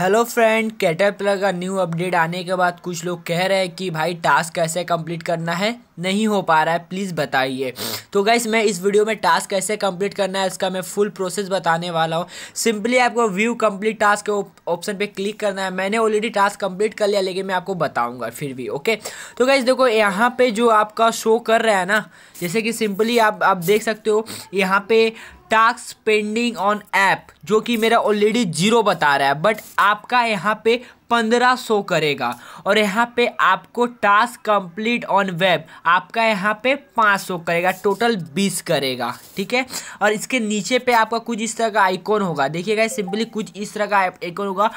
hello friend Caterpillar का new update आने के बाद कुछ लोग कह रहे हैं कि भाई टास्क कैसे कंप्लीट करना है नहीं हो पा रहा है प्लीज़ बताइए तो गाइस मैं इस वीडियो में टास्क कैसे कंप्लीट करना है इसका मैं फुल प्रोसेस बताने वाला हूँ सिंपली आपको व्यू कंप्लीट टास्क के ऑप्शन पे क्लिक करना है मैंने ऑलरेडी टास्क कंप्लीट कर लिया लेकिन मैं आपको बताऊँगा फिर भी ओके तो गाइज देखो यहाँ पर जो आपका शो कर रहा है ना जैसे कि सिंपली आप आप देख सकते हो यहाँ पर टास्क पेंडिंग ऑन ऐप जो कि मेरा ऑलरेडी जीरो बता रहा है बट आपका यहाँ पे पंद्रह सौ करेगा और यहाँ पे आपको टास्क कंप्लीट ऑन वेब आपका यहाँ पे पाँच सौ करेगा टोटल बीस करेगा ठीक है और इसके नीचे पे आपका कुछ इस तरह का आइकॉन होगा देखिएगा सिंपली कुछ इस तरह का आइकॉन होगा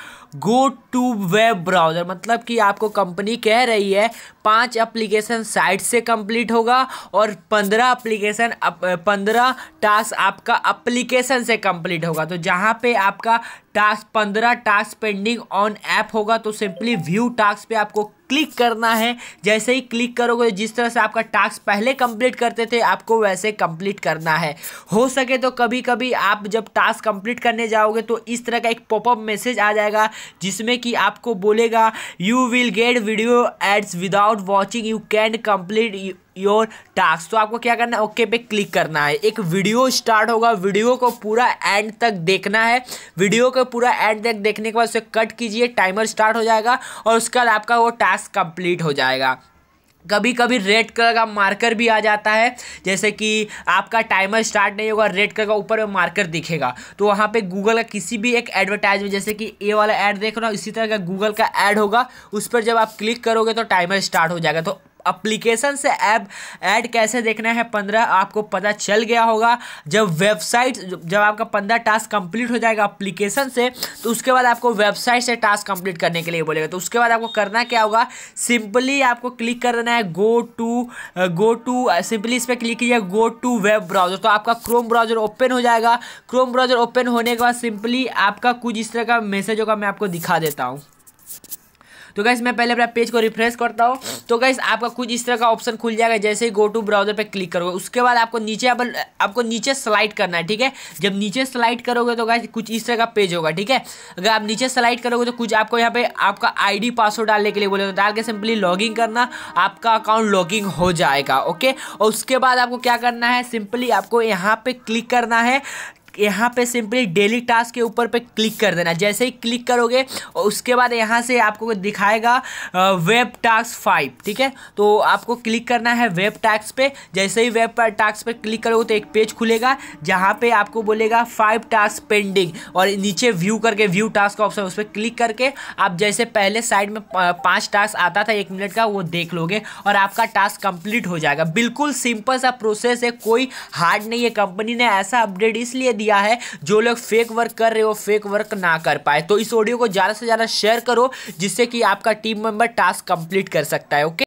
गो टू वेब ब्राउज़र मतलब कि आपको कंपनी कह रही है पांच अप्लीकेशन साइट से कंप्लीट होगा और पंद्रह अप्लीकेशन पंद्रह टास्क आपका अप्लीकेशन से कंप्लीट होगा तो जहाँ पे आपका टास्क पंद्रह टास्क पेंडिंग ऑन ऐप हो होगा तो सिंपली व्यू टास्क पे आपको क्लिक करना है जैसे ही क्लिक करोगे जिस तरह से आपका टास्क पहले कंप्लीट करते थे आपको वैसे कंप्लीट करना है हो सके तो कभी कभी आप जब टास्क कंप्लीट करने जाओगे तो इस तरह का एक पॉपअप मैसेज आ जाएगा जिसमें कि आपको बोलेगा you will get video ads without watching you can complete your task तो आपको क्या करना है ओके पे क्लिक करना है एक वीडियो स्टार्ट होगा वीडियो को पूरा एंड तक देखना है वीडियो को पूरा एंड तक देखने के बाद उसे कट कीजिए टाइमर स्टार्ट हो जाएगा और उसके बाद आपका वो टास्क कंप्लीट हो जाएगा कभी कभी रेड कलर का मार्कर भी आ जाता है जैसे कि आपका टाइमर स्टार्ट नहीं होगा रेड कलर का ऊपर में मार्कर दिखेगा तो वहाँ पे गूगल का किसी भी एक एडवर्टाइजमेंट जैसे कि ए वाला ऐड देख रहा हूँ इसी तरह का गूगल का ऐड होगा उस पर जब आप क्लिक करोगे तो टाइमर स्टार्ट हो जाएगा तो अप्लीकेशन से ऐप ऐड कैसे देखना है पंद्रह आपको पता चल गया होगा जब वेबसाइट जब आपका पंद्रह टास्क कंप्लीट हो जाएगा अप्लीकेशन से तो उसके बाद आपको वेबसाइट से टास्क कंप्लीट करने के लिए बोलेगा तो उसके बाद आपको करना क्या होगा सिंपली आपको क्लिक कर देना है go to go to simply इस पर क्लिक कीजिए गो टू वेब ब्राउजर तो आपका क्रोम ब्राउजर ओपन हो जाएगा क्रोम ब्राउजर ओपन होने के बाद सिंपली आपका कुछ इस तरह का मैसेज होगा मैं आपको दिखा देता हूँ तो गैस मैं पहले अपना पेज को रिफ्रेश करता हूँ तो गैस आपका कुछ इस तरह का ऑप्शन खुल जाएगा जैसे ही गो टू ब्राउजर पर क्लिक करोगे उसके बाद आपको नीचे आप, आपको नीचे स्लाइड करना है ठीक है जब नीचे स्लाइड करोगे तो गैस कुछ इस तरह का पेज होगा ठीक है अगर आप नीचे स्लाइड करोगे तो कुछ आपको यहाँ पे आपका आई पासवर्ड डालने के लिए बोले तो डाल के सिंपली लॉगिंग करना आपका अकाउंट लॉगिंग हो जाएगा ओके और उसके बाद आपको क्या करना है सिंपली आपको यहाँ पे क्लिक करना है यहाँ पे सिंपली डेली टास्क के ऊपर पे क्लिक कर देना जैसे ही क्लिक करोगे और उसके बाद यहाँ से आपको दिखाएगा वेब टास्क फाइव ठीक है तो आपको क्लिक करना है वेब टास्क पे जैसे ही वेब टास्क पे क्लिक करोगे तो एक पेज खुलेगा जहाँ पे आपको बोलेगा फाइव टास्क पेंडिंग और नीचे व्यू करके व्यू टास्क का ऑप्शन उस पर क्लिक करके आप जैसे पहले साइड में पाँच टास्क आता था एक मिनट का वो देख लोगे और आपका टास्क कंप्लीट हो जाएगा बिल्कुल सिंपल सा प्रोसेस है कोई हार्ड नहीं है कंपनी ने ऐसा अपडेट इसलिए दिया दिया है जो लोग फेक वर्क कर रहे हो फेक वर्क ना कर पाए तो इस ऑडियो को ज़्यादा से ज़्यादा शेयर करो जिससे कि आपका टीम मेंबर टास्क कंप्लीट कर सकता है ओके